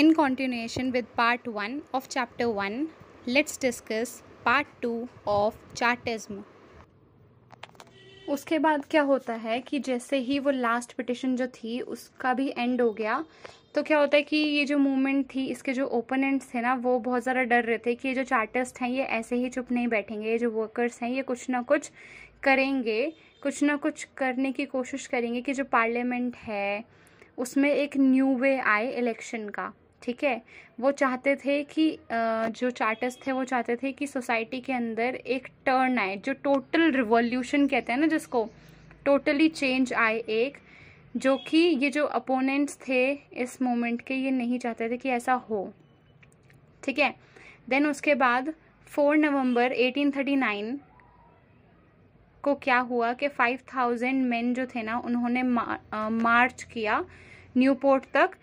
In continuation with part 1 of chapter 1, let's discuss part 2 of Chartism. उसके बाद क्या होता है कि जैसे ही वो लास्ट पिटिशन जो थी उसका भी एंड हो गया तो क्या होता है कि ये जो मूवमेंट थी इसके जो ओपोनेंट्स थे ना वो बहुत ज़्यादा डर रहे थे कि ये जो चार्टिस्ट हैं ये ऐसे ही चुप नहीं बैठेंगे ये जो वर्कर्स हैं ये कुछ ना कुछ करेंगे कुछ ना कुछ करने की कोशिश करेंगे कि जो पार्लियामेंट है उसमें एक न्यू वे आए इलेक्शन का ठीक है वो चाहते थे कि जो चार्टर्स थे वो चाहते थे कि सोसाइटी के अंदर एक टर्न आए जो टोटल रिवॉल्यूशन कहते हैं ना जिसको टोटली चेंज आए एक जो कि ये जो अपोनेंट्स थे इस मोमेंट के ये नहीं चाहते थे कि ऐसा हो ठीक है देन उसके बाद 4 नवंबर 1839 को क्या हुआ कि 5000 मेन जो थे ना उन्होंने मार्च किया न्यूपोर्ट तक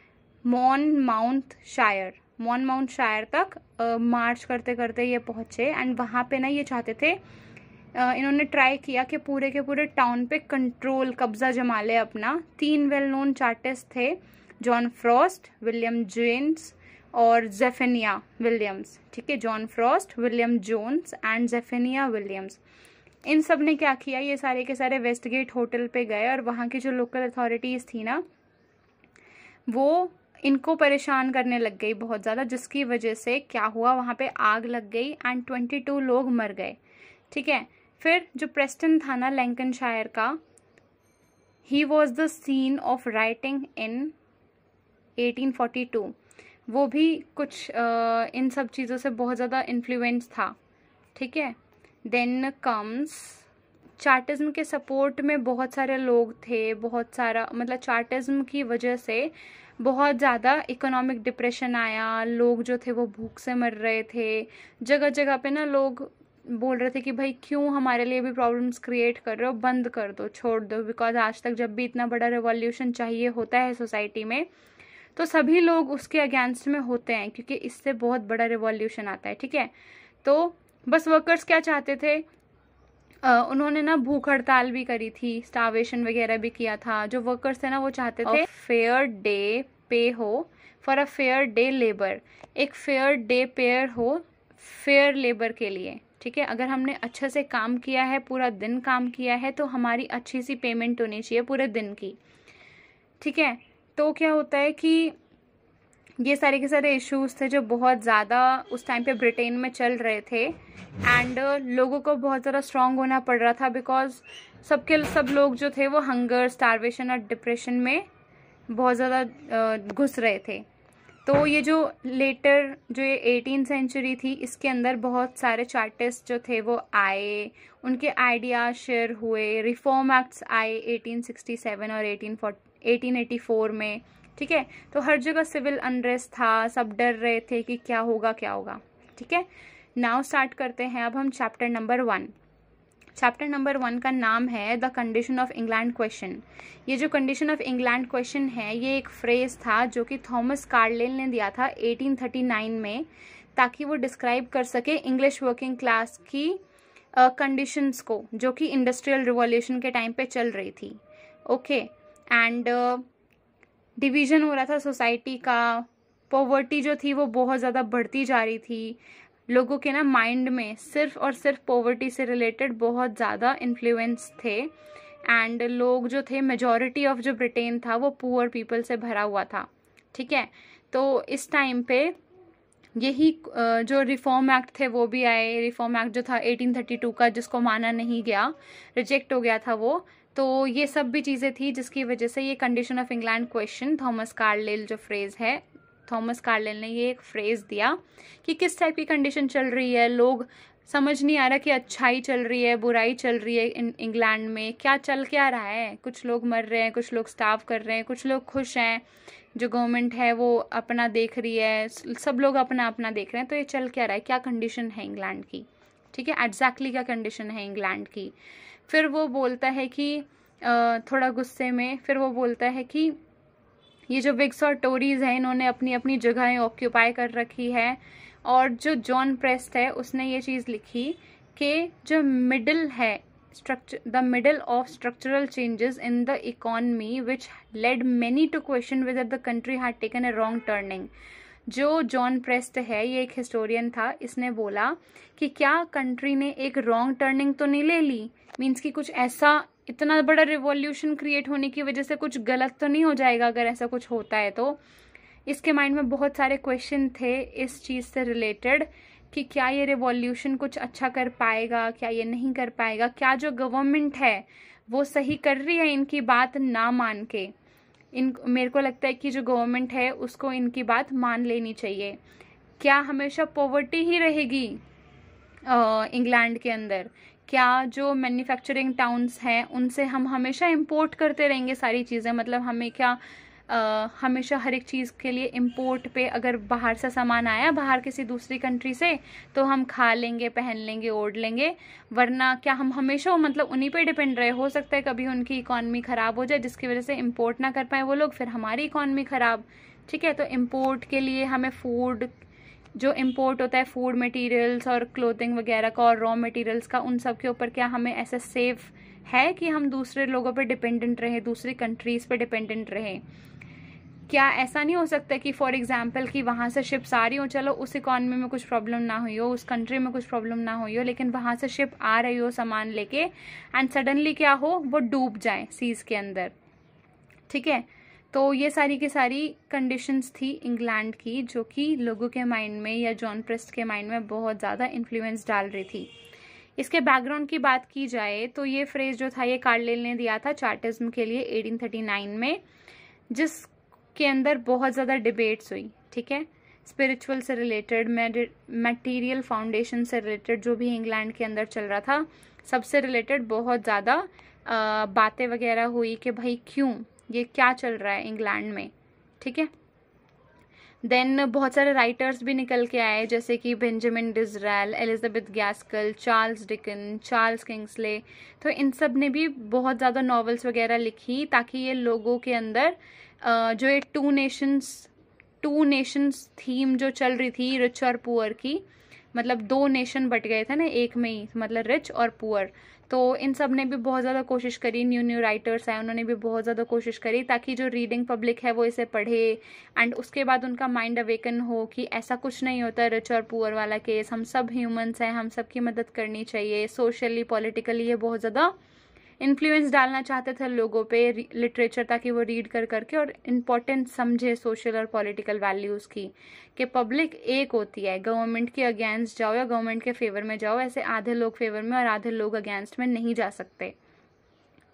मॉन माउंट शायर मॉन माउंट शायर तक मार्च करते करते ये पहुंचे एंड वहाँ पे ना ये चाहते थे इन्होंने ट्राई किया कि पूरे के पूरे टाउन पे कंट्रोल कब्जा जमा ले अपना तीन वेल नोन चार्टिस्ट थे जॉन फ्रॉस्ट विलियम जेन्स और जेफेनिया विलियम्स ठीक है John Frost William Jones and Zephaniah Williams इन सब ने क्या किया ये सारे के सारे वेस्ट गेट होटल पे गए और वहाँ की जो लोकल अथॉरिटीज़ थी ना वो इनको परेशान करने लग गई बहुत ज़्यादा जिसकी वजह से क्या हुआ वहाँ पे आग लग गई एंड ट्वेंटी टू लोग मर गए ठीक है फिर जो प्रेस्टन था ना शायर का ही was the scene of writing in 1842 वो भी कुछ आ, इन सब चीज़ों से बहुत ज़्यादा इन्फ्लुएंस था ठीक है देन कम्स चार्टिज्म के सपोर्ट में बहुत सारे लोग थे बहुत सारा मतलब चार्टिज्म की वजह से बहुत ज़्यादा इकोनॉमिक डिप्रेशन आया लोग जो थे वो भूख से मर रहे थे जगह जगह पे ना लोग बोल रहे थे कि भाई क्यों हमारे लिए भी प्रॉब्लम्स क्रिएट कर रहे हो बंद कर दो छोड़ दो बिकॉज आज तक जब भी इतना बड़ा रिवॉल्यूशन चाहिए होता है सोसाइटी में तो सभी लोग उसके अगेंस्ट में होते हैं क्योंकि इससे बहुत बड़ा रिवॉल्यूशन आता है ठीक है तो बस वर्कर्स क्या चाहते थे उन्होंने ना भूख हड़ताल भी करी थी स्टावेशन वगैरह भी किया था जो वर्कर्स थे ना वो चाहते थे फेयर डे पे हो for a fair day labour एक फेयर डे पेयर हो फेयर लेबर के लिए ठीक है अगर हमने अच्छे से काम किया है पूरा दिन काम किया है तो हमारी अच्छी सी पेमेंट होनी चाहिए पूरे दिन की ठीक है तो क्या होता है कि ये सारे के सारे इश्यूज थे जो बहुत ज़्यादा उस टाइम पे ब्रिटेन में चल रहे थे एंड uh, लोगों को बहुत ज़्यादा स्ट्रांग होना पड़ रहा था बिकॉज सबके सब लोग जो थे वो हंगर स्टारवेशन और डिप्रेशन में बहुत ज़्यादा uh, घुस रहे थे तो ये जो लेटर जो ये एटीन सेंचुरी थी इसके अंदर बहुत सारे चार्टिस्ट जो थे वो आए उनके आइडिया शेयर हुए रिफॉर्म एक्ट्स आए 1867 और 1840 1884 में ठीक है तो हर जगह सिविल अनरेस्ट था सब डर रहे थे कि क्या होगा क्या होगा ठीक है नाउ स्टार्ट करते हैं अब हम chapter number one chapter number one का नाम है the condition of England question ये जो कंडीशन ऑफ इंग्लैंड क्वेश्चन है ये एक फ्रेज था जो कि थॉमस कार्लेल ने दिया था 1839 में ताकि वो डिस्क्राइब कर सके इंग्लिश वर्किंग क्लास की कंडीशंस uh, को जो कि इंडस्ट्रियल रिवॉल्यूशन के टाइम पे चल रही थी ओके एंड uh, डिवीज़न हो रहा था सोसाइटी का पॉवर्टी जो थी वो बहुत ज़्यादा बढ़ती जा रही थी लोगों के ना माइंड में सिर्फ और सिर्फ पॉवर्टी से रिलेटेड बहुत ज़्यादा इन्फ्लुएंस थे एंड लोग जो थे मेजॉरिटी ऑफ जो ब्रिटेन था वो पुअर पीपल से भरा हुआ था ठीक है तो इस टाइम पे यही जो रिफॉर्म एक्ट थे वो भी आए रिफॉर्म एक्ट जो था 1832 का जिसको माना नहीं गया रिजेक्ट हो गया था वो तो ये सब भी चीज़ें थी जिसकी वजह से ये condition of England question Thomas Carlyle जो फ्रेज़ है थॉमस कार्लेल ने ये एक फ्रेज़ दिया कि किस टाइप की कंडीशन चल रही है लोग समझ नहीं आ रहा कि अच्छाई चल रही है बुराई चल रही है इंग्लैंड में क्या चल क्या रहा है कुछ लोग मर रहे हैं कुछ लोग स्टाफ कर रहे हैं कुछ लोग खुश हैं जो गवर्नमेंट है वो अपना देख रही है सब लोग अपना अपना देख रहे हैं तो ये चल क्या रहा है क्या कंडीशन है इंग्लैंड की ठीक है एग्जैक्टली क्या कंडीशन है इंग्लैंड की फिर वो बोलता है कि थोड़ा गुस्से में फिर वो बोलता है कि ये जो विग्स और टोरीज हैं इन्होंने अपनी अपनी जगहें ऑक्यूपाई कर रखी है और जो जॉन प्रेस्ट है उसने ये चीज़ लिखी कि जो मिडिल है structure the middle of structural changes in the economy which led many to question with the country had taken a wrong turning जो जॉन प्रेस्ट है ये एक हिस्टोरियन था इसने बोला कि क्या कंट्री ने एक रॉन्ग टर्निंग तो नहीं ले ली मीन्स कि कुछ ऐसा इतना बड़ा रिवॉल्यूशन क्रिएट होने की वजह से कुछ गलत तो नहीं हो जाएगा अगर ऐसा कुछ होता है तो इसके माइंड में बहुत सारे क्वेश्चन थे इस चीज़ से रिलेटेड कि क्या ये रिवॉल्यूशन कुछ अच्छा कर पाएगा क्या ये नहीं कर पाएगा क्या जो गवर्नमेंट है वो सही कर रही है इनकी बात ना मान के इन मेरे को लगता है कि जो गवर्नमेंट है उसको इनकी बात मान लेनी चाहिए क्या हमेशा पॉवर्टी ही रहेगी इंग्लैंड के अंदर क्या जो मैन्युफैक्चरिंग टाउन्स हैं उनसे हम हमेशा इम्पोर्ट करते रहेंगे सारी चीज़ें मतलब हमें क्या आ, हमेशा हर एक चीज़ के लिए इम्पोर्ट पे अगर बाहर से सामान आया बाहर किसी दूसरी कंट्री से तो हम खा लेंगे पहन लेंगे ओढ़ लेंगे वरना क्या हम हमेशा मतलब उन्हीं पे डिपेंड रहे हो सकता है कभी उनकी इकॉनमी ख़राब हो जाए जिसकी वजह से इम्पोर्ट ना कर पाए वो लोग फिर हमारी इकॉनमी ख़राब ठीक है तो इम्पोर्ट के लिए हमें फूड जो इम्पोर्ट होता है फूड मटीरियल्स और क्लोथिंग वगैरह का और रॉ मटीरियल्स का उन सब के ऊपर क्या हमें ऐसा सेफ है कि हम दूसरे लोगों पे डिपेंडेंट रहे दूसरी कंट्रीज़ पे डिपेंडेंट रहे क्या ऐसा नहीं हो सकता कि फॉर एग्जाम्पल कि वहाँ से शिप्स आ रही हो चलो उस इकॉनमी में कुछ प्रॉब्लम ना हुई हो उस कंट्री में कुछ प्रॉब्लम ना हुई हो लेकिन वहाँ से शिप आ रही हो सामान लेके एंड सडनली क्या हो वो डूब जाए सीज के अंदर ठीक है तो ये सारी की सारी कंडीशंस थी इंग्लैंड की जो कि लोगों के माइंड में या जॉन प्रेस्ट के माइंड में बहुत ज़्यादा इन्फ्लुएंस डाल रही थी इसके बैकग्राउंड की बात की जाए तो ये फ्रेज जो था ये कार्लेल ने दिया था चार्टिज्म के लिए 1839 में जिस के अंदर बहुत ज़्यादा डिबेट्स हुई ठीक है स्पिरिचुअल से रिलेटेड मटेरियल फाउंडेशन से रिलेटेड जो भी इंग्लैंड के अंदर चल रहा था सबसे रिलेटेड बहुत ज़्यादा बातें वगैरह हुई कि भाई क्यों ये क्या चल रहा है इंग्लैंड में ठीक है देन बहुत सारे राइटर्स भी निकल के आए जैसे कि Benjamin Disraeli Elizabeth Gaskell Charles Dickens Charles Kingsley तो इन सब ने भी बहुत ज़्यादा नॉवेल्स वगैरह लिखी ताकि ये लोगों के अंदर जो एक two nations two nations theme जो चल रही थी रिच और पुअर की मतलब दो नेशन बट गए थे ना एक में ही मतलब रिच और पुअर तो इन सब ने भी बहुत ज़्यादा कोशिश करी न्यू न्यू राइटर्स हैं उन्होंने भी बहुत ज़्यादा कोशिश करी ताकि जो रीडिंग पब्लिक है वो इसे पढ़े एंड उसके बाद उनका माइंड अवेकन हो कि ऐसा कुछ नहीं होता रिच और पुअर वाला केस हम सब ह्यूमंस हैं हम सब की मदद करनी चाहिए सोशली पॉलिटिकली ये बहुत ज़्यादा इन्फ्लुएंस डालना चाहते थे लोगों पे लिटरेचर ताकि वो रीड कर करके और इम्पोर्टेंट समझे सोशल और पॉलिटिकल वैल्यूज़ की कि पब्लिक एक होती है गवर्नमेंट के अगेंस्ट जाओ या गवर्नमेंट के फेवर में जाओ ऐसे आधे लोग फेवर में और आधे लोग अगेंस्ट में नहीं जा सकते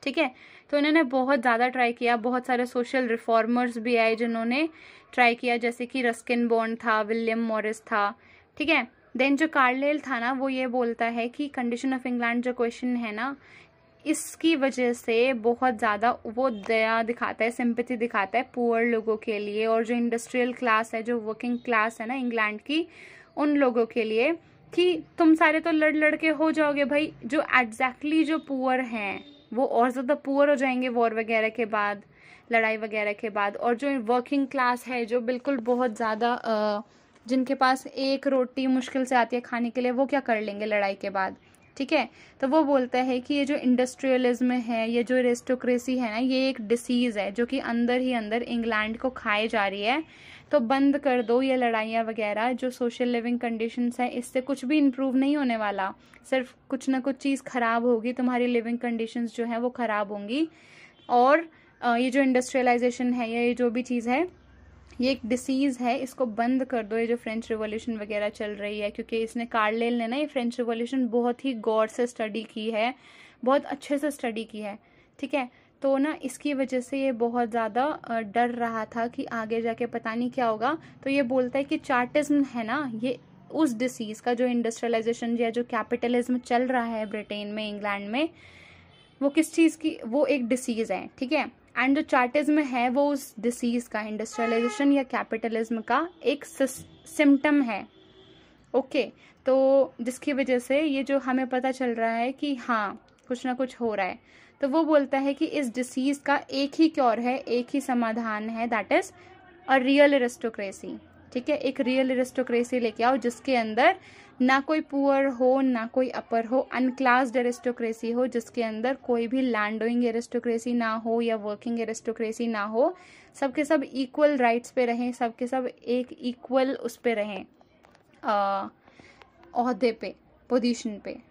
ठीक है तो इन्होंने बहुत ज़्यादा ट्राई किया बहुत सारे सोशल रिफॉर्मर्स भी आए जिन्होंने ट्राई किया जैसे कि रस्किन बॉन्ड था विलियम मॉरिस था ठीक है देन जो कार्लेल था ना वो ये बोलता है कि कंडीशन ऑफ इंग्लैंड जो क्वेश्चन है ना इसकी वजह से बहुत ज़्यादा वो दया दिखाता है सिंपति दिखाता है पुअर लोगों के लिए और जो इंडस्ट्रियल क्लास है जो वर्किंग क्लास है ना इंग्लैंड की उन लोगों के लिए कि तुम सारे तो लड़ लड़ के हो जाओगे भाई जो एग्जैक्टली exactly जो पुअर हैं वो और ज़्यादा पुअर हो जाएंगे वॉर वगैरह के बाद लड़ाई वगैरह के बाद और जो वर्किंग क्लास है जो बिल्कुल बहुत ज़्यादा जिनके पास एक रोटी मुश्किल से आती है खाने के लिए वो क्या कर लेंगे लड़ाई के बाद ठीक है तो वो बोलता है कि ये जो इंडस्ट्रियलिज्म है ये जो रेस्टोक्रेसी है ना ये एक डिसीज़ है जो कि अंदर ही अंदर इंग्लैंड को खाए जा रही है तो बंद कर दो ये लड़ाइयाँ वगैरह जो सोशल लिविंग कंडीशंस है इससे कुछ भी इम्प्रूव नहीं होने वाला सिर्फ कुछ ना कुछ चीज़ ख़राब होगी तुम्हारी लिविंग कंडीशंस जो हैं वो ख़राब होंगी और ये जो इंडस्ट्रियलाइजेशन है या ये जो भी चीज़ है ये एक डिसीज़ है इसको बंद कर दो ये जो फ्रेंच रिवॉल्यूशन वगैरह चल रही है क्योंकि इसने कार्लेल ने ना ये फ्रेंच रिवॉल्यूशन बहुत ही गौर से स्टडी की है बहुत अच्छे से स्टडी की है ठीक है तो ना इसकी वजह से ये बहुत ज़्यादा डर रहा था कि आगे जाके पता नहीं क्या होगा तो ये बोलता है कि चार्टिज्म है ना ये उस डिसीज़ का जो इंडस्ट्रियलाइजेशन या जो कैपिटलिज्म चल रहा है ब्रिटेन में इंग्लैंड में वो किस चीज़ की वो एक डिसीज़ है ठीक है एंड जो चार्टिज्म है वो उस डिसीज का इंडस्ट्रियलाइजेशन या कैपिटलिज्म का एक सिम्टम है ओके okay, तो जिसकी वजह से ये जो हमें पता चल रहा है कि हाँ कुछ ना कुछ हो रहा है तो वो बोलता है कि इस डिसीज का एक ही क्योर है एक ही समाधान है that is a real aristocracy ठीक है एक रियल एरिस्टोक्रेसी लेके आओ जिसके अंदर ना कोई पुअर हो ना कोई अपर हो अनक्लास्ड एरिस्टोक्रेसी हो जिसके अंदर कोई भी लैंडोइंग एरिस्टोक्रेसी ना हो या वर्किंग एरिस्टोक्रेसी ना हो सबके सब इक्वल सब राइट्स पे रहें सबके सब एक इक्वल उस पर रहें अहदे पे पोजीशन पे